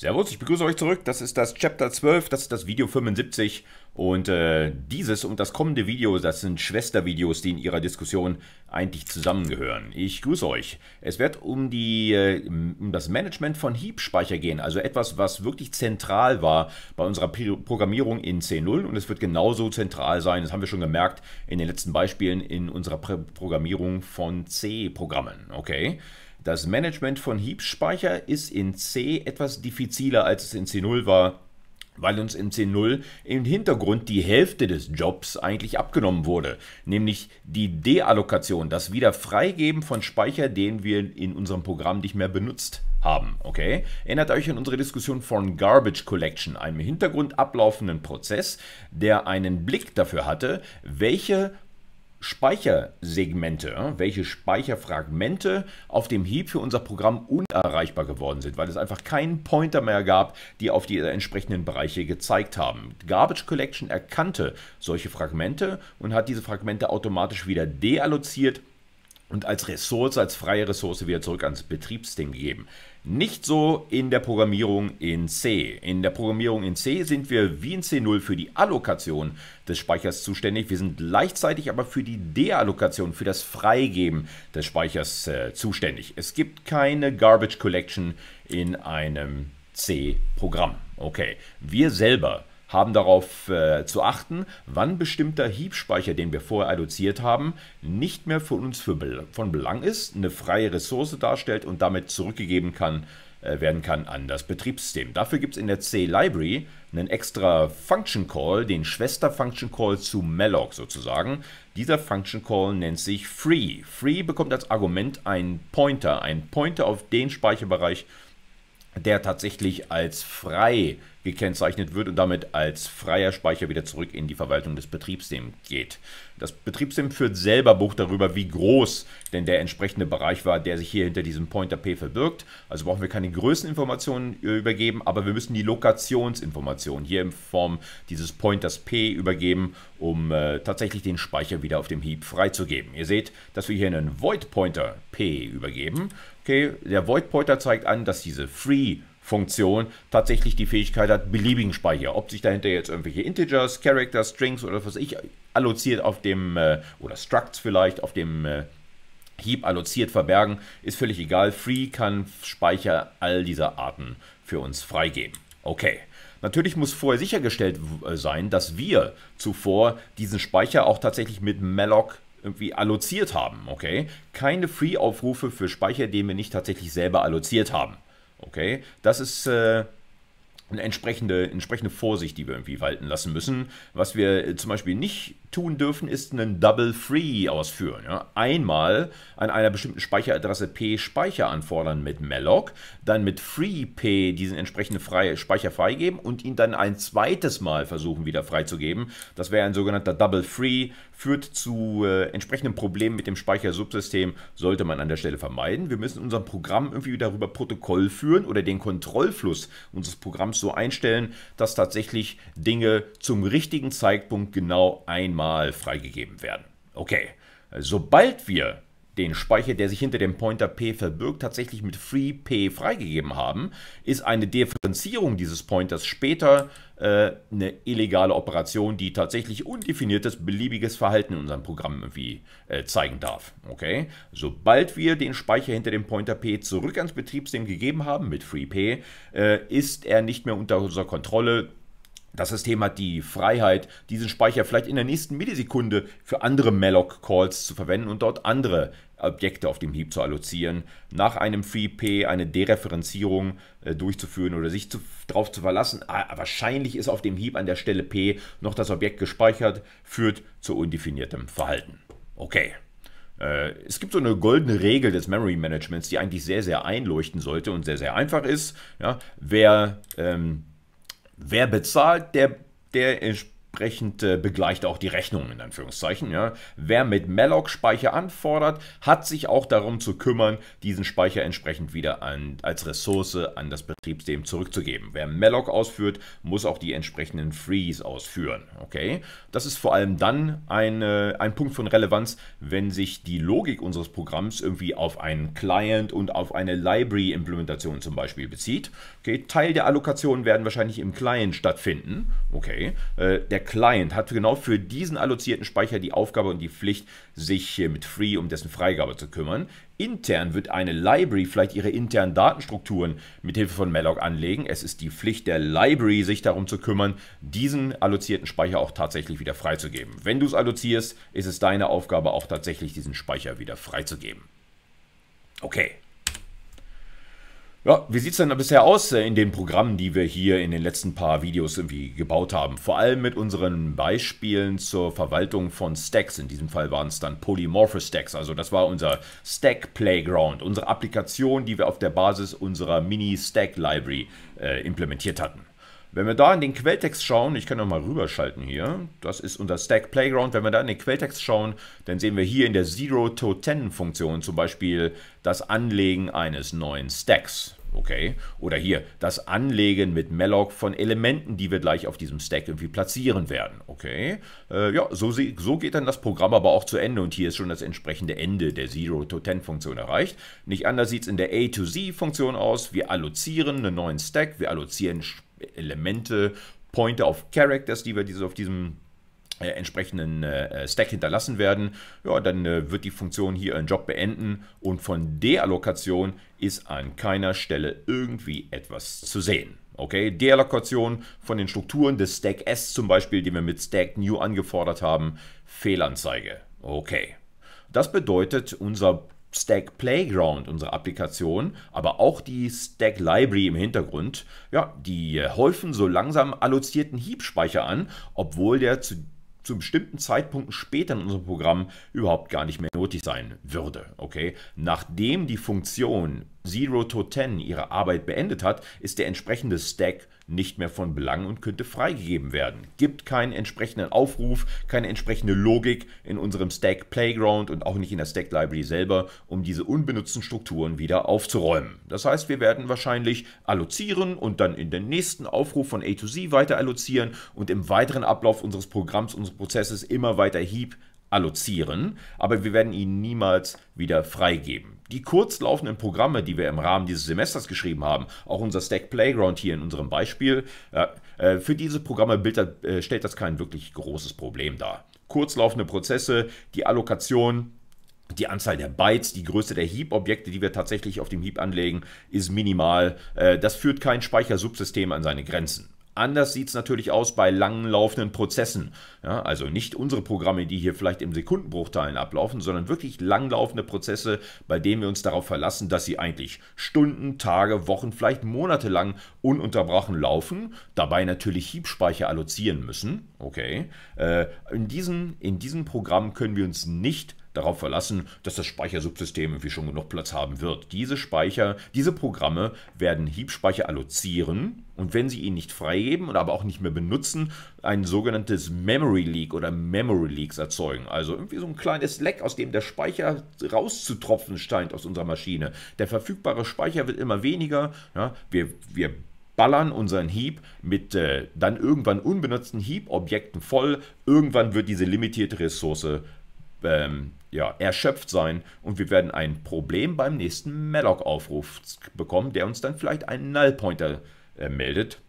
Servus, ich begrüße euch zurück. Das ist das Chapter 12, das ist das Video 75. Und äh, dieses und das kommende Video, das sind Schwestervideos, die in ihrer Diskussion eigentlich zusammengehören. Ich grüße euch. Es wird um, die, äh, um das Management von Heap-Speicher gehen, also etwas, was wirklich zentral war bei unserer Programmierung in C0 und es wird genauso zentral sein, das haben wir schon gemerkt in den letzten Beispielen in unserer Pr Programmierung von C-Programmen. Okay? Das Management von Heap-Speicher ist in C etwas diffiziler, als es in C0 war, weil uns in C0 im Hintergrund die Hälfte des Jobs eigentlich abgenommen wurde, nämlich die Deallokation, das Wiederfreigeben von Speicher, den wir in unserem Programm nicht mehr benutzt haben. Okay? Erinnert euch an unsere Diskussion von Garbage Collection, einem im Hintergrund ablaufenden Prozess, der einen Blick dafür hatte, welche Speichersegmente, welche Speicherfragmente auf dem Heap für unser Programm unerreichbar geworden sind, weil es einfach keinen Pointer mehr gab, die auf die entsprechenden Bereiche gezeigt haben. Garbage Collection erkannte solche Fragmente und hat diese Fragmente automatisch wieder dealloziert und als Ressource, als freie Ressource wieder zurück ans Betriebssystem gegeben. Nicht so in der Programmierung in C. In der Programmierung in C sind wir wie in C0 für die Allokation des Speichers zuständig. Wir sind gleichzeitig aber für die Deallokation, für das Freigeben des Speichers äh, zuständig. Es gibt keine Garbage Collection in einem C-Programm. Okay, wir selber haben darauf äh, zu achten, wann bestimmter Hiebspeicher, den wir vorher adduziert haben, nicht mehr für uns für, von Belang ist, eine freie Ressource darstellt und damit zurückgegeben kann, äh, werden kann an das Betriebssystem. Dafür gibt es in der C-Library einen extra Function Call, den Schwester-Function Call zu malloc sozusagen. Dieser Function Call nennt sich free. Free bekommt als Argument einen Pointer, einen Pointer auf den Speicherbereich, der tatsächlich als frei ist gekennzeichnet wird und damit als freier Speicher wieder zurück in die Verwaltung des Betriebssystems geht. Das Betriebssystem führt selber Buch darüber, wie groß denn der entsprechende Bereich war, der sich hier hinter diesem Pointer P verbirgt. Also brauchen wir keine Größeninformationen äh, übergeben, aber wir müssen die Lokationsinformationen hier in Form dieses Pointers P übergeben, um äh, tatsächlich den Speicher wieder auf dem Heap freizugeben. Ihr seht, dass wir hier einen Void Pointer P übergeben. Okay, der Void Pointer zeigt an, dass diese Free Funktion tatsächlich die Fähigkeit hat, beliebigen Speicher, ob sich dahinter jetzt irgendwelche Integers, Characters, Strings oder was weiß ich alloziert auf dem, äh, oder Structs vielleicht, auf dem äh, Heap alloziert verbergen, ist völlig egal. Free kann Speicher all dieser Arten für uns freigeben. Okay. Natürlich muss vorher sichergestellt äh, sein, dass wir zuvor diesen Speicher auch tatsächlich mit malloc irgendwie alloziert haben, okay? Keine Free-Aufrufe für Speicher, den wir nicht tatsächlich selber alloziert haben. Okay, das ist äh, eine entsprechende, entsprechende Vorsicht, die wir irgendwie walten lassen müssen. Was wir äh, zum Beispiel nicht tun dürfen, ist einen Double Free ausführen. Ja? Einmal an einer bestimmten Speicheradresse P Speicher anfordern mit malloc, dann mit Free P diesen entsprechenden frei, Speicher freigeben und ihn dann ein zweites Mal versuchen wieder freizugeben. Das wäre ein sogenannter Double Free führt zu äh, entsprechenden Problemen mit dem Speichersubsystem, sollte man an der Stelle vermeiden. Wir müssen unserem Programm irgendwie darüber Protokoll führen oder den Kontrollfluss unseres Programms so einstellen, dass tatsächlich Dinge zum richtigen Zeitpunkt genau einmal freigegeben werden. Okay, sobald wir den Speicher, der sich hinter dem Pointer p verbirgt, tatsächlich mit free freigegeben haben, ist eine Differenzierung dieses Pointers später äh, eine illegale Operation, die tatsächlich undefiniertes beliebiges Verhalten in unserem Programm irgendwie äh, zeigen darf. Okay? Sobald wir den Speicher hinter dem Pointer p zurück ans Betriebssystem gegeben haben mit free äh, ist er nicht mehr unter unserer Kontrolle das System hat die Freiheit, diesen Speicher vielleicht in der nächsten Millisekunde für andere malloc-Calls zu verwenden und dort andere Objekte auf dem Heap zu allozieren, nach einem FreeP eine Dereferenzierung äh, durchzuführen oder sich zu, darauf zu verlassen. Ah, wahrscheinlich ist auf dem Heap an der Stelle P noch das Objekt gespeichert, führt zu undefiniertem Verhalten. Okay. Äh, es gibt so eine goldene Regel des Memory Managements, die eigentlich sehr, sehr einleuchten sollte und sehr, sehr einfach ist. Ja, wer ähm, Wer bezahlt, der, der entspricht entsprechend äh, begleicht auch die Rechnung in Anführungszeichen. Ja. Wer mit Malloc-Speicher anfordert, hat sich auch darum zu kümmern, diesen Speicher entsprechend wieder an, als Ressource an das Betriebssystem zurückzugeben. Wer Malloc ausführt, muss auch die entsprechenden Freeze ausführen. Okay? Das ist vor allem dann ein, äh, ein Punkt von Relevanz, wenn sich die Logik unseres Programms irgendwie auf einen Client und auf eine Library-Implementation zum Beispiel bezieht. Okay? Teil der Allokationen werden wahrscheinlich im Client stattfinden. Okay? Äh, der Client hat genau für diesen allozierten Speicher die Aufgabe und die Pflicht, sich äh, mit Free um dessen Freigabe zu kümmern. Intern wird eine Library vielleicht ihre internen Datenstrukturen mit Hilfe von malloc anlegen. Es ist die Pflicht der Library, sich darum zu kümmern, diesen allozierten Speicher auch tatsächlich wieder freizugeben. Wenn du es allozierst, ist es deine Aufgabe auch tatsächlich diesen Speicher wieder freizugeben. Okay, ja, wie sieht es denn bisher aus äh, in den Programmen, die wir hier in den letzten paar Videos irgendwie gebaut haben? Vor allem mit unseren Beispielen zur Verwaltung von Stacks. In diesem Fall waren es dann Polymorphous Stacks. Also das war unser Stack Playground, unsere Applikation, die wir auf der Basis unserer Mini-Stack-Library äh, implementiert hatten. Wenn wir da in den Quelltext schauen, ich kann nochmal rüberschalten hier, das ist unser Stack Playground, wenn wir da in den Quelltext schauen, dann sehen wir hier in der Zero to Ten Funktion zum Beispiel das Anlegen eines neuen Stacks. Okay, oder hier das Anlegen mit malloc von Elementen, die wir gleich auf diesem Stack irgendwie platzieren werden. Okay, äh, ja, so, so geht dann das Programm aber auch zu Ende und hier ist schon das entsprechende Ende der Zero to 10 Funktion erreicht. Nicht anders sieht es in der A to Z Funktion aus. Wir allozieren einen neuen Stack, wir allozieren Elemente, Pointer auf Characters, die wir diese auf diesem äh, entsprechenden äh, äh, Stack hinterlassen werden, ja, dann äh, wird die Funktion hier ihren Job beenden und von Deallokation ist an keiner Stelle irgendwie etwas zu sehen. Okay, Deallokation von den Strukturen des Stack S zum Beispiel, die wir mit Stack New angefordert haben, Fehlanzeige. Okay. Das bedeutet, unser Stack Playground, unsere Applikation, aber auch die Stack Library im Hintergrund, ja, die häufen so langsam allozierten Hiebspeicher an, obwohl der zu, zu bestimmten Zeitpunkten später in unserem Programm überhaupt gar nicht mehr nötig sein würde. Okay? Nachdem die Funktion 0 to 10 ihre Arbeit beendet hat, ist der entsprechende Stack nicht mehr von Belang und könnte freigegeben werden. Gibt keinen entsprechenden Aufruf, keine entsprechende Logik in unserem Stack Playground und auch nicht in der Stack Library selber, um diese unbenutzten Strukturen wieder aufzuräumen. Das heißt, wir werden wahrscheinlich allozieren und dann in den nächsten Aufruf von A 2 Z weiter allozieren und im weiteren Ablauf unseres Programms, unseres Prozesses immer weiter Heap allozieren, aber wir werden ihn niemals wieder freigeben die kurz laufenden Programme, die wir im Rahmen dieses Semesters geschrieben haben, auch unser Stack Playground hier in unserem Beispiel, äh, für diese Programme bildet, äh, stellt das kein wirklich großes Problem dar. Kurzlaufende Prozesse, die Allokation, die Anzahl der Bytes, die Größe der Heap-Objekte, die wir tatsächlich auf dem Heap anlegen, ist minimal. Äh, das führt kein Speichersubsystem an seine Grenzen. Anders sieht es natürlich aus bei langen laufenden Prozessen. Ja, also nicht unsere Programme, die hier vielleicht im Sekundenbruchteilen ablaufen, sondern wirklich langlaufende Prozesse, bei denen wir uns darauf verlassen, dass sie eigentlich Stunden, Tage, Wochen, vielleicht Monate lang ununterbrochen laufen, dabei natürlich Hiebspeicher allozieren müssen. Okay. Äh, in, diesen, in diesen Programmen können wir uns nicht darauf verlassen, dass das Speichersubsystem irgendwie schon genug Platz haben wird. Diese Speicher, diese Programme werden Hiebspeicher allozieren und wenn sie ihn nicht freigeben und aber auch nicht mehr benutzen, ein sogenanntes Memory Leak oder Memory Leaks erzeugen. Also irgendwie so ein kleines Leck, aus dem der Speicher rauszutropfen scheint aus unserer Maschine. Der verfügbare Speicher wird immer weniger. Ja, wir, wir ballern unseren Heap mit äh, dann irgendwann unbenutzten Heap-Objekten voll. Irgendwann wird diese limitierte Ressource ähm, ja, erschöpft sein und wir werden ein Problem beim nächsten malloc-Aufruf bekommen, der uns dann vielleicht einen Null-Pointer äh, meldet,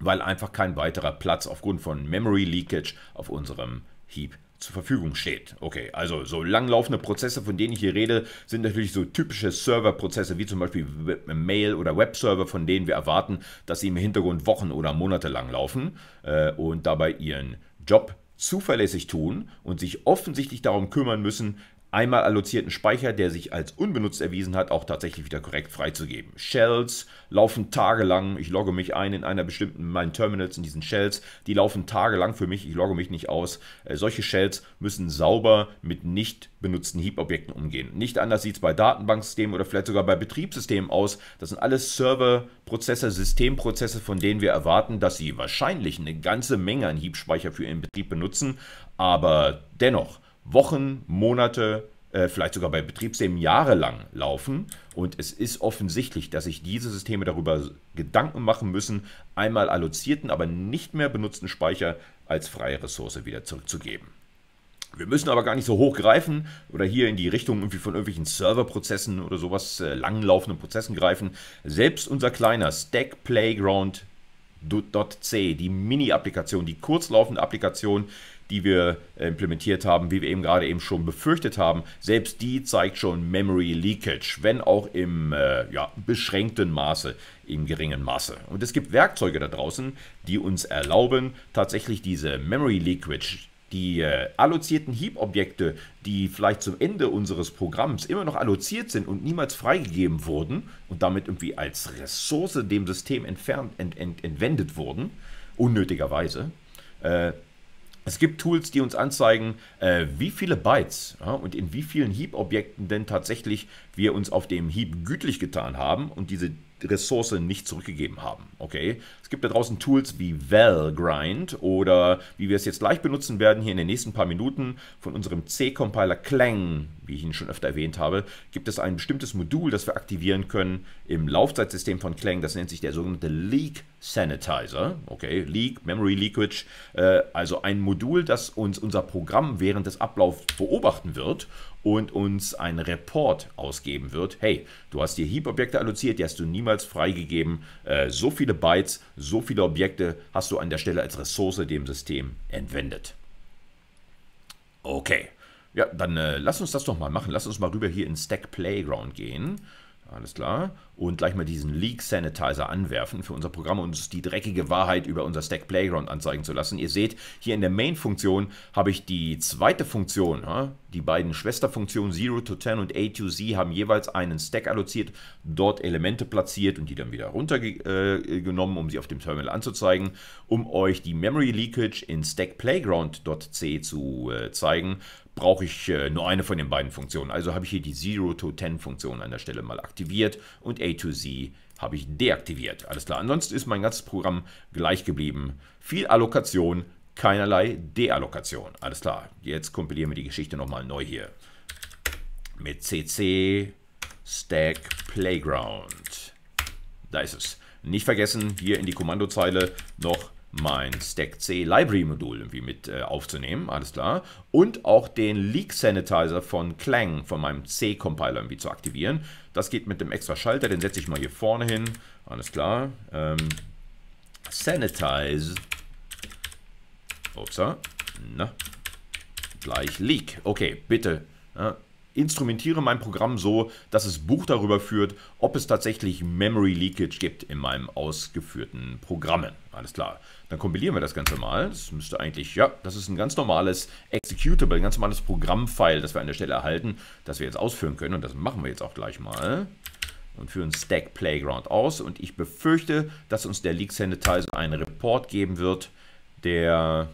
weil einfach kein weiterer Platz aufgrund von Memory Leakage auf unserem Heap zur Verfügung steht. Okay, also so langlaufende Prozesse, von denen ich hier rede, sind natürlich so typische Serverprozesse, wie zum Beispiel Mail- oder Webserver, von denen wir erwarten, dass sie im Hintergrund Wochen oder Monate lang laufen äh, und dabei ihren Job zuverlässig tun und sich offensichtlich darum kümmern müssen, einmal allozierten Speicher, der sich als unbenutzt erwiesen hat, auch tatsächlich wieder korrekt freizugeben. Shells laufen tagelang, ich logge mich ein in einer bestimmten, meinen Terminals in diesen Shells, die laufen tagelang für mich, ich logge mich nicht aus. Äh, solche Shells müssen sauber mit nicht benutzten Heap-Objekten umgehen. Nicht anders sieht es bei Datenbanksystemen oder vielleicht sogar bei Betriebssystemen aus. Das sind alles Serverprozesse, Systemprozesse, von denen wir erwarten, dass sie wahrscheinlich eine ganze Menge an Heap-Speicher für ihren Betrieb benutzen, aber dennoch Wochen, Monate, äh, vielleicht sogar bei Betriebssystemen jahrelang laufen. Und es ist offensichtlich, dass sich diese Systeme darüber Gedanken machen müssen, einmal allozierten, aber nicht mehr benutzten Speicher als freie Ressource wieder zurückzugeben. Wir müssen aber gar nicht so hoch greifen oder hier in die Richtung irgendwie von irgendwelchen Serverprozessen oder sowas äh, langlaufenden Prozessen greifen. Selbst unser kleiner Stack Playground.c, die Mini-Applikation, die kurzlaufende Applikation, die wir äh, implementiert haben, wie wir eben gerade eben schon befürchtet haben, selbst die zeigt schon Memory Leakage, wenn auch im äh, ja, beschränkten Maße, im geringen Maße. Und es gibt Werkzeuge da draußen, die uns erlauben, tatsächlich diese Memory Leakage die äh, allozierten Heap-Objekte, die vielleicht zum Ende unseres Programms immer noch alloziert sind und niemals freigegeben wurden und damit irgendwie als Ressource dem System entfernt, ent, ent, entwendet wurden, unnötigerweise, äh, es gibt Tools, die uns anzeigen, äh, wie viele Bytes ja, und in wie vielen Heap-Objekten denn tatsächlich wir uns auf dem Heap gütlich getan haben und diese Ressource nicht zurückgegeben haben. Okay? Es gibt da draußen Tools wie Valgrind oder wie wir es jetzt gleich benutzen werden, hier in den nächsten paar Minuten von unserem C-Compiler Clang, wie ich ihn schon öfter erwähnt habe, gibt es ein bestimmtes Modul, das wir aktivieren können im Laufzeitsystem von Clang. Das nennt sich der sogenannte Leak Sanitizer. Okay, Leak, Memory Leakage. Äh, also ein Modul, das uns unser Programm während des Ablaufs beobachten wird und uns einen Report ausgeben wird. Hey, du hast dir Heap-Objekte alloziert, die hast du niemals freigegeben. Äh, so viele Bytes, so viele Objekte hast du an der Stelle als Ressource dem System entwendet. Okay. Ja, dann äh, lass uns das doch mal machen. Lass uns mal rüber hier in Stack Playground gehen. Alles klar. Und gleich mal diesen Leak Sanitizer anwerfen für unser Programm und uns die dreckige Wahrheit über unser Stack Playground anzeigen zu lassen. Ihr seht, hier in der Main-Funktion habe ich die zweite Funktion. Die beiden Schwesterfunktionen 0 to 10 und A to Z haben jeweils einen Stack alloziert, dort Elemente platziert und die dann wieder runtergenommen, äh, um sie auf dem Terminal anzuzeigen. Um euch die Memory Leakage in Stack Playground.c zu äh, zeigen, brauche ich äh, nur eine von den beiden Funktionen. Also habe ich hier die 0 to 10 Funktion an der Stelle mal aktiviert und A to Z habe ich deaktiviert. Alles klar, ansonsten ist mein ganzes Programm gleich geblieben. Viel Allokation, keinerlei Deallokation. Alles klar, jetzt kompilieren wir die Geschichte nochmal neu hier. Mit cc stack playground. Da ist es. Nicht vergessen, hier in die Kommandozeile noch mein Stack C Library Modul irgendwie mit äh, aufzunehmen, alles klar. Und auch den Leak Sanitizer von Clang, von meinem C Compiler irgendwie zu aktivieren. Das geht mit dem extra Schalter, den setze ich mal hier vorne hin, alles klar. Ähm, sanitize. Upsa. Na. Gleich Leak. Okay, bitte. Ja, instrumentiere mein Programm so, dass es Buch darüber führt, ob es tatsächlich Memory Leakage gibt in meinem ausgeführten Programm. Alles klar. Dann kompilieren wir das Ganze mal. Das müsste eigentlich, ja, das ist ein ganz normales Executable, ein ganz normales Programmfile, das wir an der Stelle erhalten, das wir jetzt ausführen können. Und das machen wir jetzt auch gleich mal und führen Stack Playground aus. Und ich befürchte, dass uns der Leaksend-Teil einen Report geben wird, der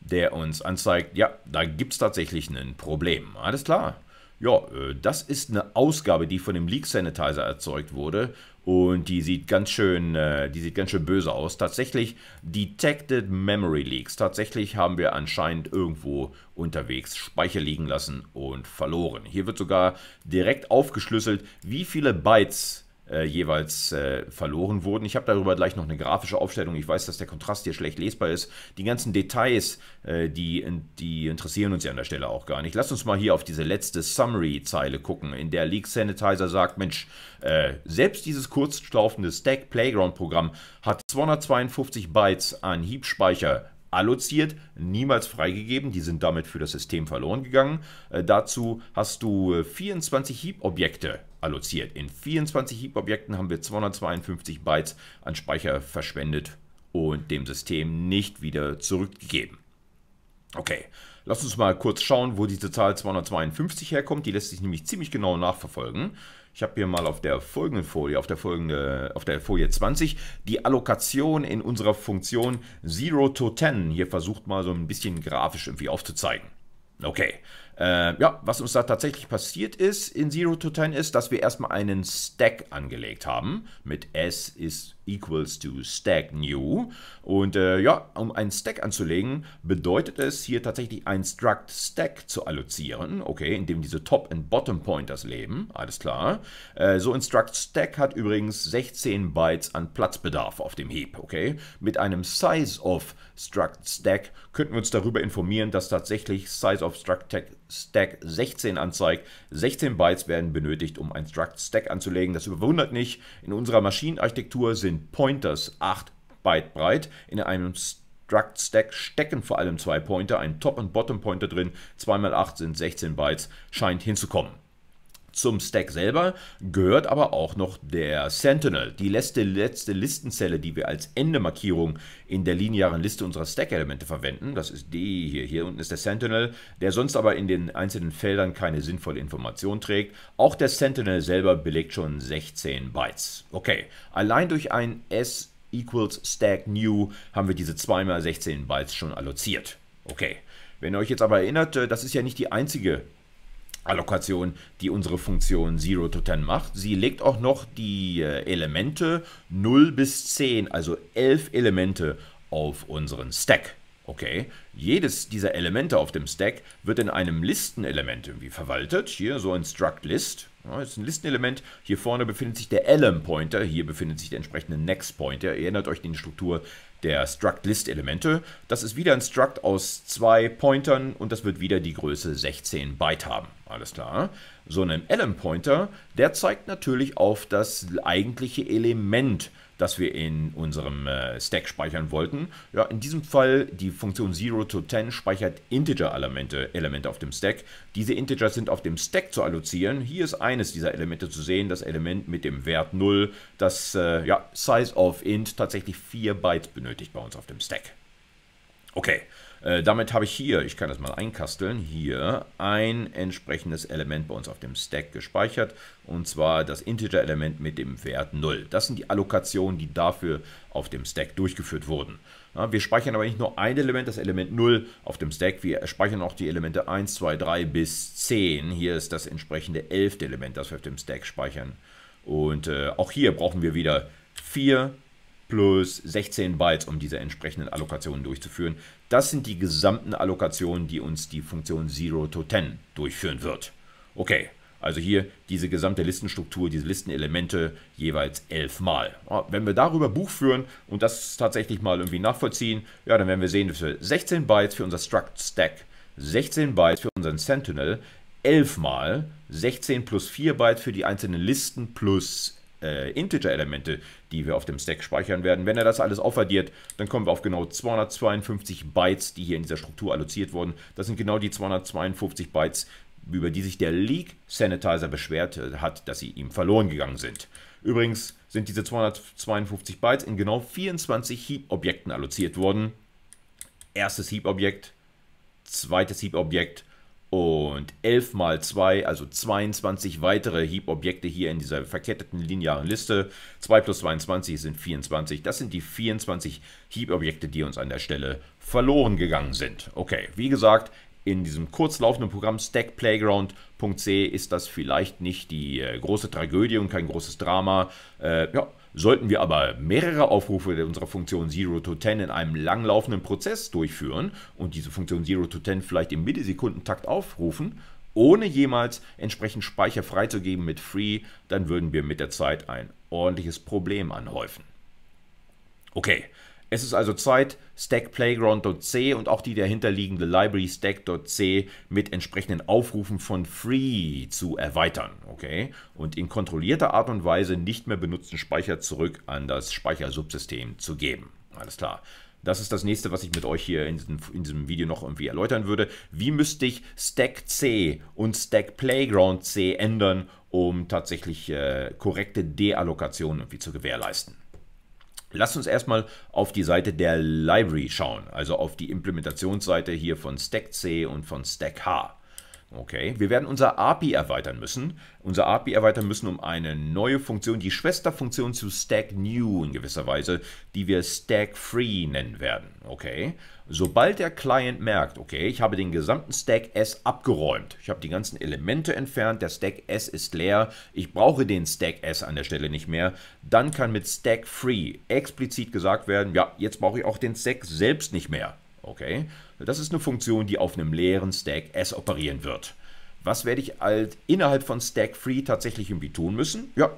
der uns anzeigt, ja, da gibt es tatsächlich ein Problem. Alles klar. Ja, äh, das ist eine Ausgabe, die von dem Leak Sanitizer erzeugt wurde und die sieht ganz schön, äh, die sieht ganz schön böse aus. Tatsächlich detected Memory Leaks. Tatsächlich haben wir anscheinend irgendwo unterwegs Speicher liegen lassen und verloren. Hier wird sogar direkt aufgeschlüsselt, wie viele Bytes äh, jeweils äh, verloren wurden. Ich habe darüber gleich noch eine grafische Aufstellung. Ich weiß, dass der Kontrast hier schlecht lesbar ist. Die ganzen Details, äh, die, die interessieren uns ja an der Stelle auch gar nicht. Lass uns mal hier auf diese letzte Summary-Zeile gucken, in der League Sanitizer sagt, Mensch, äh, selbst dieses kurzschlaufende Stack Playground-Programm hat 252 Bytes an Hiebspeicher alloziert, niemals freigegeben, die sind damit für das System verloren gegangen. Äh, dazu hast du 24 Heap-Objekte alloziert. In 24 Heap-Objekten haben wir 252 Bytes an Speicher verschwendet und dem System nicht wieder zurückgegeben. Okay, lass uns mal kurz schauen, wo diese Zahl 252 herkommt. Die lässt sich nämlich ziemlich genau nachverfolgen. Ich habe hier mal auf der folgenden Folie, auf der, folgende, auf der Folie 20, die Allokation in unserer Funktion 0 to 10 hier versucht mal so ein bisschen grafisch irgendwie aufzuzeigen. Okay, äh, ja, was uns da tatsächlich passiert ist in Zero to 10 ist, dass wir erstmal einen Stack angelegt haben mit S ist equals to Stack New. Und äh, ja, um einen Stack anzulegen, bedeutet es hier tatsächlich ein Struct Stack zu allozieren, okay, indem diese Top- und Bottom-Pointers leben, alles klar. Äh, so ein Struct Stack hat übrigens 16 Bytes an Platzbedarf auf dem Heap, okay. Mit einem Size of Struct Stack könnten wir uns darüber informieren, dass tatsächlich Size of Struct Stack Stack 16 anzeigt. 16 Bytes werden benötigt, um ein Struct Stack anzulegen. Das überwundert nicht. In unserer Maschinenarchitektur sind Pointers 8 Byte breit. In einem Struct Stack stecken vor allem zwei Pointer, ein Top- und Bottom-Pointer drin. 2 x 8 sind 16 Bytes. Scheint hinzukommen. Zum Stack selber gehört aber auch noch der Sentinel, die letzte, letzte Listenzelle, die wir als Endemarkierung in der linearen Liste unserer Stack-Elemente verwenden. Das ist die hier. Hier unten ist der Sentinel, der sonst aber in den einzelnen Feldern keine sinnvolle Information trägt. Auch der Sentinel selber belegt schon 16 Bytes. Okay, allein durch ein S equals stack new haben wir diese 2x16 Bytes schon alloziert. Okay. Wenn ihr euch jetzt aber erinnert, äh, das ist ja nicht die einzige Allokation, die unsere Funktion 0 to 10 macht. Sie legt auch noch die äh, Elemente 0 bis 10, also 11 Elemente auf unseren Stack. Okay, jedes dieser Elemente auf dem Stack wird in einem Listenelement irgendwie verwaltet. Hier so ein struct list. Ja, ist ein Listenelement. Hier vorne befindet sich der lm Pointer, hier befindet sich der entsprechende Next Pointer. erinnert euch an die Struktur der Struct-List-Elemente. Das ist wieder ein Struct aus zwei Pointern und das wird wieder die Größe 16 Byte haben. Alles klar. So ein LM-Pointer, der zeigt natürlich auf das eigentliche Element das wir in unserem äh, Stack speichern wollten. Ja, in diesem Fall die Funktion 0 to 10 speichert Integer-Elemente Elemente auf dem Stack. Diese Integers sind auf dem Stack zu allozieren. Hier ist eines dieser Elemente zu sehen, das Element mit dem Wert 0, das äh, ja, Size of int tatsächlich 4 Bytes benötigt bei uns auf dem Stack. Okay, äh, damit habe ich hier, ich kann das mal einkasteln, hier ein entsprechendes Element bei uns auf dem Stack gespeichert und zwar das Integer-Element mit dem Wert 0. Das sind die Allokationen, die dafür auf dem Stack durchgeführt wurden. Ja, wir speichern aber nicht nur ein Element, das Element 0 auf dem Stack, wir speichern auch die Elemente 1, 2, 3 bis 10. Hier ist das entsprechende 11. Element, das wir auf dem Stack speichern. Und äh, auch hier brauchen wir wieder 4 plus 16 Bytes, um diese entsprechenden Allokationen durchzuführen. Das sind die gesamten Allokationen, die uns die Funktion 0 to 10 durchführen wird. Okay, also hier diese gesamte Listenstruktur, diese Listenelemente jeweils elfmal. Wenn wir darüber Buch führen und das tatsächlich mal irgendwie nachvollziehen, ja, dann werden wir sehen, dass wir 16 Bytes für unser Struct Stack, 16 Bytes für unseren Sentinel, 11 mal 16 plus 4 Byte für die einzelnen Listen plus äh, Integer-Elemente, die wir auf dem Stack speichern werden. Wenn er das alles aufaddiert, dann kommen wir auf genau 252 Bytes, die hier in dieser Struktur alloziert wurden. Das sind genau die 252 Bytes, über die sich der Leak Sanitizer beschwert hat, dass sie ihm verloren gegangen sind. Übrigens sind diese 252 Bytes in genau 24 Heap-Objekten alloziert worden. Erstes Heap-Objekt, zweites Heap-Objekt, und 11 mal 2, also 22 weitere Hiebobjekte hier in dieser verketteten linearen Liste. 2 plus 22 sind 24. Das sind die 24 Hiebobjekte, die uns an der Stelle verloren gegangen sind. Okay, wie gesagt, in diesem kurzlaufenden laufenden Programm stackplayground.c ist das vielleicht nicht die äh, große Tragödie und kein großes Drama. Äh, ja, Sollten wir aber mehrere Aufrufe unserer Funktion 0 to 10 in einem langlaufenden Prozess durchführen und diese Funktion 0 to 10 vielleicht im Millisekundentakt aufrufen, ohne jemals entsprechend Speicher freizugeben mit Free, dann würden wir mit der Zeit ein ordentliches Problem anhäufen. Okay, es ist also Zeit, Stack Playground.c und auch die dahinterliegende Library stack.c mit entsprechenden Aufrufen von free zu erweitern, okay? Und in kontrollierter Art und Weise nicht mehr benutzten Speicher zurück an das Speichersubsystem zu geben. Alles klar. Das ist das nächste, was ich mit euch hier in diesem, in diesem, Video noch irgendwie erläutern würde. Wie müsste ich Stack C und Stack Playground C ändern, um tatsächlich äh, korrekte Deallokationen irgendwie zu gewährleisten? Lasst uns erstmal auf die Seite der Library schauen, also auf die Implementationsseite hier von Stack C und von Stack H. Okay, wir werden unser API erweitern müssen. Unser API erweitern müssen um eine neue Funktion, die Schwesterfunktion zu Stack New in gewisser Weise, die wir Stack Free nennen werden. Okay, sobald der Client merkt, okay, ich habe den gesamten Stack S abgeräumt, ich habe die ganzen Elemente entfernt, der Stack S ist leer, ich brauche den Stack S an der Stelle nicht mehr, dann kann mit Stack Free explizit gesagt werden, ja, jetzt brauche ich auch den Stack selbst nicht mehr. Okay, das ist eine Funktion, die auf einem leeren Stack S operieren wird. Was werde ich halt innerhalb von Stack Free tatsächlich irgendwie tun müssen? Ja,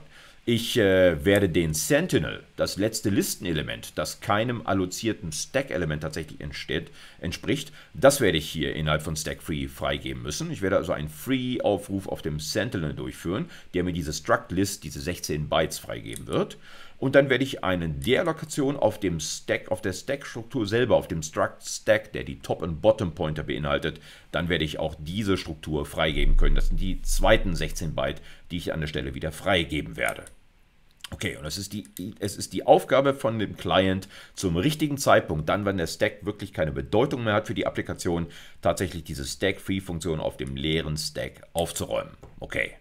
ich äh, werde den Sentinel, das letzte Listenelement, das keinem allozierten Stack-Element tatsächlich entsteht, entspricht, das werde ich hier innerhalb von Stack Free freigeben müssen. Ich werde also einen Free-Aufruf auf dem Sentinel durchführen, der mir diese Struct-List, diese 16 Bytes freigeben wird und dann werde ich eine Deallokation auf dem Stack, auf der Stack-Struktur selber, auf dem Struct Stack, der die Top- und Bottom-Pointer beinhaltet, dann werde ich auch diese Struktur freigeben können. Das sind die zweiten 16 Byte, die ich an der Stelle wieder freigeben werde. Okay, und es ist, die, es ist die Aufgabe von dem Client, zum richtigen Zeitpunkt, dann, wenn der Stack wirklich keine Bedeutung mehr hat für die Applikation, tatsächlich diese Stack-Free-Funktion auf dem leeren Stack aufzuräumen. Okay,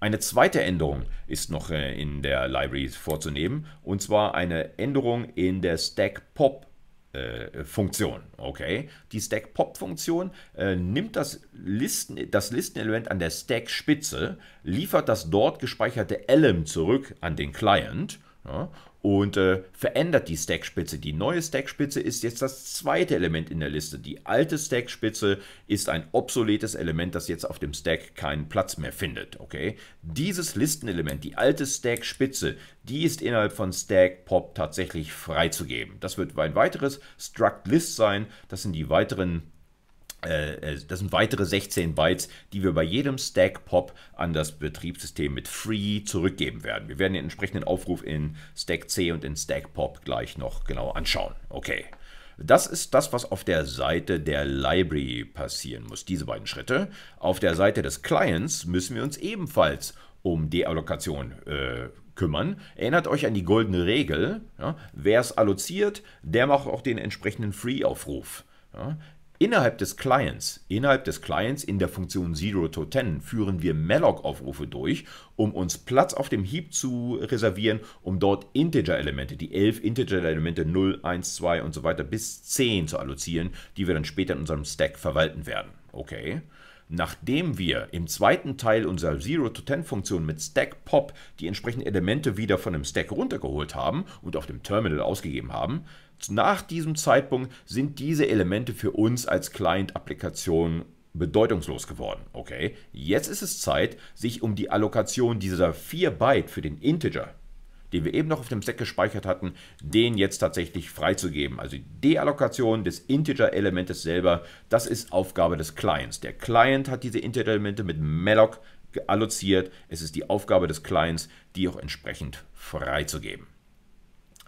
eine zweite Änderung ist noch äh, in der Library vorzunehmen, und zwar eine Änderung in der Stack-Pop. Äh, Funktion, okay? Die Stack-Pop-Funktion äh, nimmt das, Listen, das Listenelement an der Stack-Spitze, liefert das dort gespeicherte LM zurück an den Client ja, und äh, verändert die Stackspitze. Die neue Stackspitze ist jetzt das zweite Element in der Liste. Die alte Stackspitze ist ein obsoletes Element, das jetzt auf dem Stack keinen Platz mehr findet. Okay? Dieses Listenelement, die alte Stackspitze, die ist innerhalb von Stack Pop tatsächlich freizugeben. Das wird ein weiteres Struct List sein. Das sind die weiteren äh, äh, das sind weitere 16 Bytes, die wir bei jedem Stack-Pop an das Betriebssystem mit Free zurückgeben werden. Wir werden den entsprechenden Aufruf in Stack C und in Stack Pop gleich noch genau anschauen. Okay. Das ist das, was auf der Seite der Library passieren muss, diese beiden Schritte. Auf der Seite des Clients müssen wir uns ebenfalls um Deallokation äh, kümmern. Erinnert euch an die goldene Regel. Ja? Wer es alloziert, der macht auch den entsprechenden Free-Aufruf. Ja, Innerhalb des Clients, innerhalb des Clients in der Funktion 0 to 10 führen wir malloc-Aufrufe durch, um uns Platz auf dem Heap zu reservieren, um dort Integer-Elemente, die 11 Integer-Elemente 0, 1, 2 und so weiter bis 10 zu allozieren, die wir dann später in unserem Stack verwalten werden. Okay. Nachdem wir im zweiten Teil unserer 0 to 10 funktion mit Stack-Pop die entsprechenden Elemente wieder von dem Stack runtergeholt haben und auf dem Terminal ausgegeben haben, nach diesem Zeitpunkt sind diese Elemente für uns als client applikation bedeutungslos geworden. Okay, jetzt ist es Zeit, sich um die Allokation dieser 4 Byte für den Integer, den wir eben noch auf dem Stack gespeichert hatten, den jetzt tatsächlich freizugeben. Also die Deallokation des Integer-Elementes selber, das ist Aufgabe des Clients. Der Client hat diese Integer-Elemente mit malloc alloziert. Es ist die Aufgabe des Clients, die auch entsprechend freizugeben.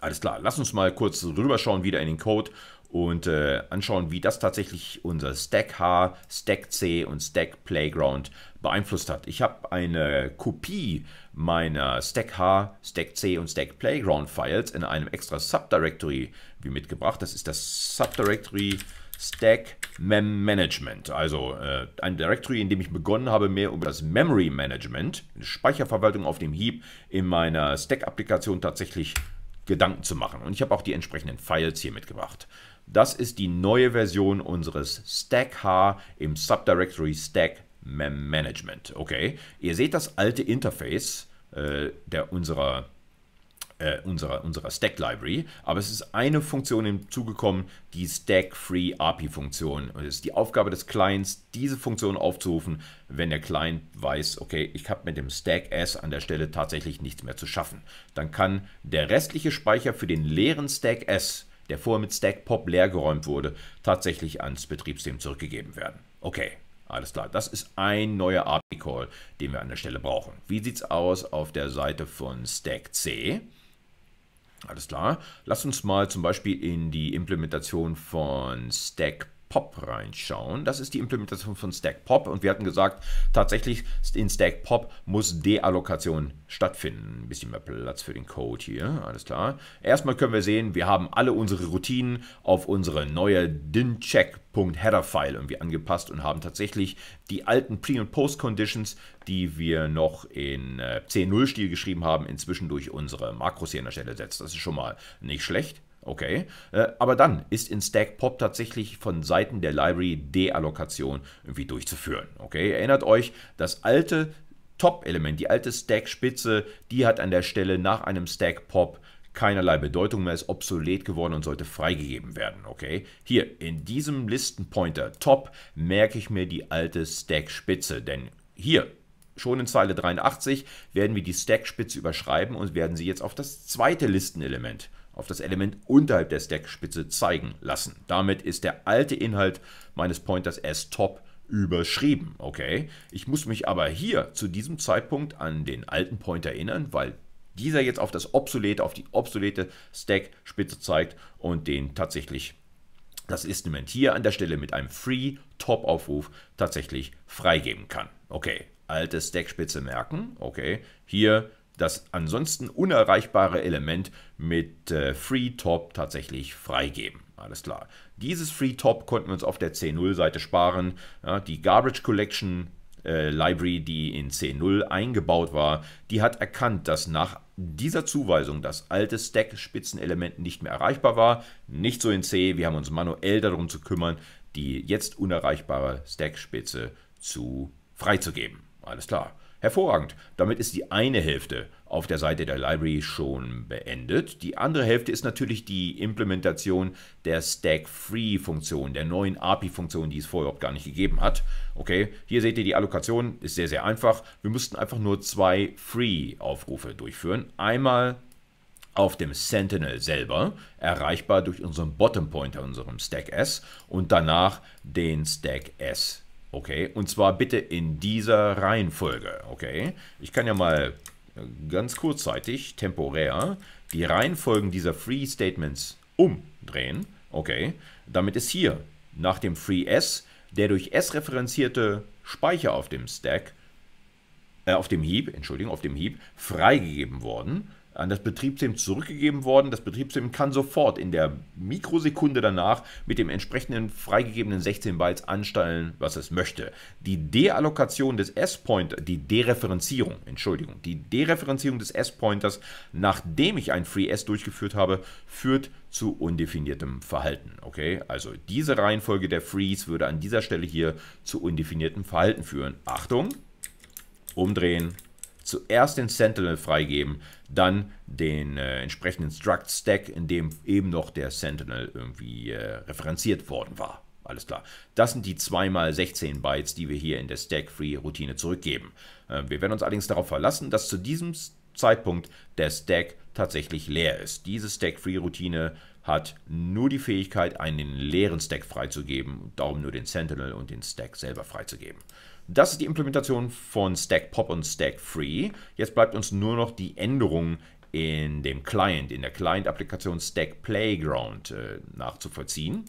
Alles klar, lass uns mal kurz rüberschauen wieder in den Code und äh, anschauen, wie das tatsächlich unser Stack H, Stack C und Stack Playground beeinflusst hat. Ich habe eine Kopie meiner Stack H, Stack C und Stack Playground Files in einem extra Subdirectory wie mitgebracht. Das ist das Subdirectory Stack Mem Management, also äh, ein Directory, in dem ich begonnen habe, mehr über das Memory Management, Speicherverwaltung auf dem Heap in meiner Stack-Applikation tatsächlich Gedanken zu machen. Und ich habe auch die entsprechenden Files hier mitgebracht. Das ist die neue Version unseres Stack H im Subdirectory Stack Management. Okay, ihr seht das alte Interface äh, der unserer äh, unserer, unserer Stack Library, aber es ist eine Funktion hinzugekommen, die Stack Free API Funktion. Und es ist die Aufgabe des Clients, diese Funktion aufzurufen, wenn der Client weiß, okay, ich habe mit dem Stack S an der Stelle tatsächlich nichts mehr zu schaffen. Dann kann der restliche Speicher für den leeren Stack S, der vorher mit Stack Pop leergeräumt wurde, tatsächlich ans Betriebssystem zurückgegeben werden. Okay, alles klar, das ist ein neuer API-Call, den wir an der Stelle brauchen. Wie sieht es aus auf der Seite von Stack C? Alles klar. Lass uns mal zum Beispiel in die Implementation von Stack Pop reinschauen. Das ist die Implementation von Stack Pop und wir hatten gesagt, tatsächlich in Stack Pop muss Deallokation stattfinden. Ein bisschen mehr Platz für den Code hier, alles klar. Erstmal können wir sehen, wir haben alle unsere Routinen auf unsere neue dincheckheader file irgendwie angepasst und haben tatsächlich die alten Pre- und Post-Conditions, die wir noch in äh, C0-Stil geschrieben haben, inzwischen durch unsere Makros hier an der Stelle setzt. Das ist schon mal nicht schlecht. Okay, äh, aber dann ist in Stack Pop tatsächlich von Seiten der Library Deallokation irgendwie durchzuführen. Okay, erinnert euch, das alte Top-Element, die alte Stack-Spitze, die hat an der Stelle nach einem Stack Pop keinerlei Bedeutung mehr, ist obsolet geworden und sollte freigegeben werden, okay? Hier in diesem Listenpointer Top merke ich mir die alte Stack-Spitze, denn hier Schon in Zeile 83 werden wir die Stack-Spitze überschreiben und werden sie jetzt auf das zweite Listenelement auf das Element unterhalb der Stackspitze zeigen lassen. Damit ist der alte Inhalt meines Pointers S-Top überschrieben. Okay, ich muss mich aber hier zu diesem Zeitpunkt an den alten Pointer erinnern, weil dieser jetzt auf das obsolete, auf die obsolete Stackspitze zeigt und den tatsächlich das Instrument hier an der Stelle mit einem Free Top Aufruf tatsächlich freigeben kann. Okay, alte Stackspitze merken. Okay, hier das ansonsten unerreichbare Element mit äh, FreeTop tatsächlich freigeben. Alles klar. Dieses FreeTop konnten wir uns auf der C0-Seite sparen. Ja, die Garbage Collection äh, Library, die in C0 eingebaut war, die hat erkannt, dass nach dieser Zuweisung das alte Stack-Spitzenelement nicht mehr erreichbar war. Nicht so in C. Wir haben uns manuell darum zu kümmern, die jetzt unerreichbare Stack-Spitze zu freizugeben. Alles klar. Hervorragend. Damit ist die eine Hälfte auf der Seite der Library schon beendet. Die andere Hälfte ist natürlich die Implementation der Stack-Free-Funktion, der neuen API-Funktion, die es vorher überhaupt gar nicht gegeben hat. Okay, hier seht ihr die Allokation, ist sehr, sehr einfach. Wir mussten einfach nur zwei Free-Aufrufe durchführen. Einmal auf dem Sentinel selber, erreichbar durch unseren Bottom Pointer, unserem Stack S und danach den Stack S Okay, und zwar bitte in dieser Reihenfolge. Okay, ich kann ja mal äh, ganz kurzzeitig, temporär, die Reihenfolgen dieser Free Statements umdrehen. Okay, damit ist hier nach dem Free S der durch S referenzierte Speicher auf dem Stack, äh, auf dem Heap, Entschuldigung, auf dem Heap freigegeben worden an das Betriebssystem zurückgegeben worden. Das Betriebssystem kann sofort in der Mikrosekunde danach mit dem entsprechenden freigegebenen 16 Bytes anstellen, was es möchte. Die Deallokation des s pointers die Dereferenzierung, Entschuldigung, die Dereferenzierung des S-Pointers, nachdem ich ein Free S durchgeführt habe, führt zu undefiniertem Verhalten. Okay, also diese Reihenfolge der Frees würde an dieser Stelle hier zu undefiniertem Verhalten führen. Achtung, umdrehen, zuerst den Sentinel freigeben, dann den äh, entsprechenden Struct-Stack, in dem eben noch der Sentinel irgendwie äh, referenziert worden war. Alles klar. Das sind die 2x16 Bytes, die wir hier in der Stack-Free-Routine zurückgeben. Äh, wir werden uns allerdings darauf verlassen, dass zu diesem Zeitpunkt der Stack tatsächlich leer ist. Diese Stack-Free-Routine hat nur die Fähigkeit, einen leeren Stack freizugeben, darum nur den Sentinel und den Stack selber freizugeben. Das ist die Implementation von Stack Pop und Stack Free. Jetzt bleibt uns nur noch die Änderung in dem Client, in der Client-Applikation Stack Playground äh, nachzuvollziehen.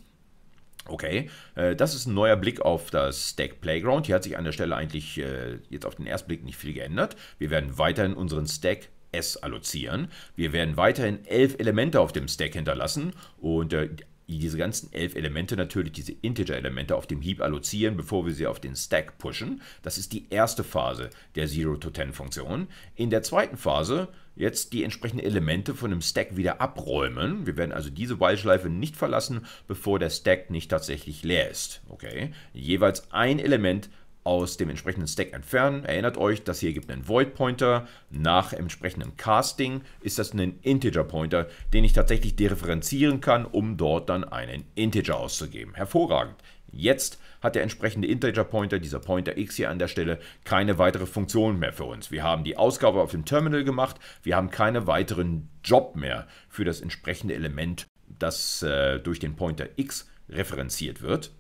Okay, äh, das ist ein neuer Blick auf das Stack Playground. Hier hat sich an der Stelle eigentlich äh, jetzt auf den ersten Blick nicht viel geändert. Wir werden weiterhin unseren Stack S allozieren. Wir werden weiterhin elf Elemente auf dem Stack hinterlassen und äh, diese ganzen elf Elemente natürlich diese Integer-Elemente auf dem Heap allozieren, bevor wir sie auf den Stack pushen. Das ist die erste Phase der Zero-to-Ten-Funktion. In der zweiten Phase jetzt die entsprechenden Elemente von dem Stack wieder abräumen. Wir werden also diese Weilschleife nicht verlassen, bevor der Stack nicht tatsächlich leer ist. Okay, jeweils ein Element aus dem entsprechenden Stack entfernen. Erinnert euch, das hier gibt einen Void Pointer. Nach entsprechendem Casting ist das ein Integer Pointer, den ich tatsächlich dereferenzieren kann, um dort dann einen Integer auszugeben. Hervorragend. Jetzt hat der entsprechende Integer Pointer, dieser Pointer x hier an der Stelle, keine weitere Funktion mehr für uns. Wir haben die Ausgabe auf dem Terminal gemacht, wir haben keinen weiteren Job mehr für das entsprechende Element, das äh, durch den Pointer x referenziert wird.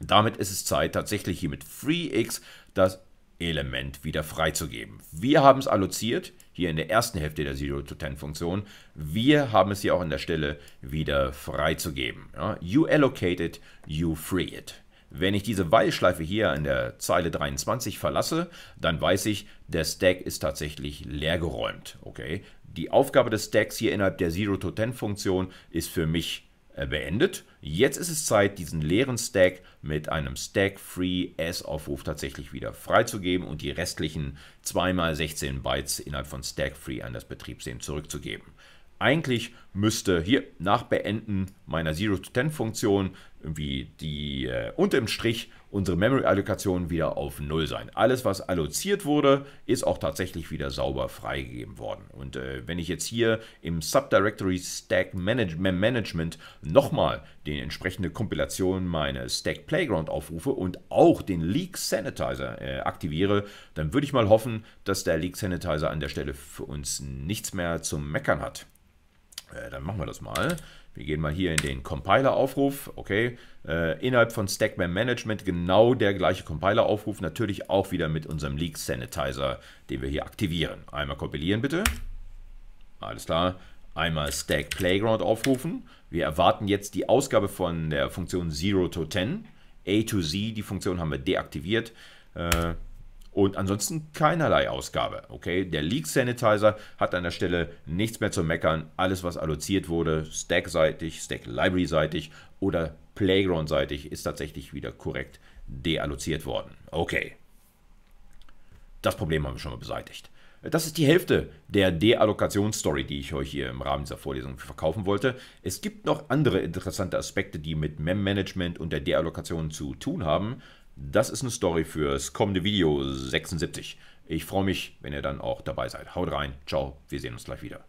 Damit ist es Zeit, tatsächlich hier mit FreeX das Element wieder freizugeben. Wir haben es alloziert, hier in der ersten Hälfte der Zero to 10 Funktion. Wir haben es hier auch an der Stelle wieder freizugeben. Ja, you allocate it, you free it. Wenn ich diese While-Schleife hier in der Zeile 23 verlasse, dann weiß ich, der Stack ist tatsächlich leergeräumt. Okay? Die Aufgabe des Stacks hier innerhalb der Zero to 10 Funktion ist für mich äh, beendet. Jetzt ist es Zeit, diesen leeren Stack mit einem Stack Free S-Aufruf tatsächlich wieder freizugeben und die restlichen 2x16 Bytes innerhalb von Stack Free an das Betriebssystem zurückzugeben. Eigentlich müsste hier nach Beenden meiner Zero to 10 Funktion irgendwie die äh, unter dem Strich unsere Memory-Allokation wieder auf Null sein. Alles, was alloziert wurde, ist auch tatsächlich wieder sauber freigegeben worden. Und äh, wenn ich jetzt hier im Subdirectory Stack Manage Management nochmal den entsprechende Kompilation meines Stack Playground aufrufe und auch den Leak Sanitizer äh, aktiviere, dann würde ich mal hoffen, dass der Leak Sanitizer an der Stelle für uns nichts mehr zum Meckern hat. Äh, dann machen wir das mal. Wir gehen mal hier in den Compiler-Aufruf. Okay, äh, innerhalb von Stackman Management genau der gleiche Compiler-Aufruf. Natürlich auch wieder mit unserem Leak-Sanitizer, den wir hier aktivieren. Einmal kompilieren bitte. Alles klar. Einmal Stack Playground aufrufen. Wir erwarten jetzt die Ausgabe von der Funktion 0 to 10. A to Z, die Funktion haben wir deaktiviert. Äh, und ansonsten keinerlei Ausgabe. Okay, der Leak Sanitizer hat an der Stelle nichts mehr zu meckern. Alles, was alloziert wurde, Stack-seitig, Stack-Library-seitig oder Playground-seitig, ist tatsächlich wieder korrekt dealloziert worden. Okay, das Problem haben wir schon mal beseitigt. Das ist die Hälfte der Deallokationsstory, die ich euch hier im Rahmen dieser Vorlesung verkaufen wollte. Es gibt noch andere interessante Aspekte, die mit Mem-Management und der Deallokation zu tun haben. Das ist eine Story fürs kommende Video 76. Ich freue mich, wenn ihr dann auch dabei seid. Haut rein, ciao, wir sehen uns gleich wieder.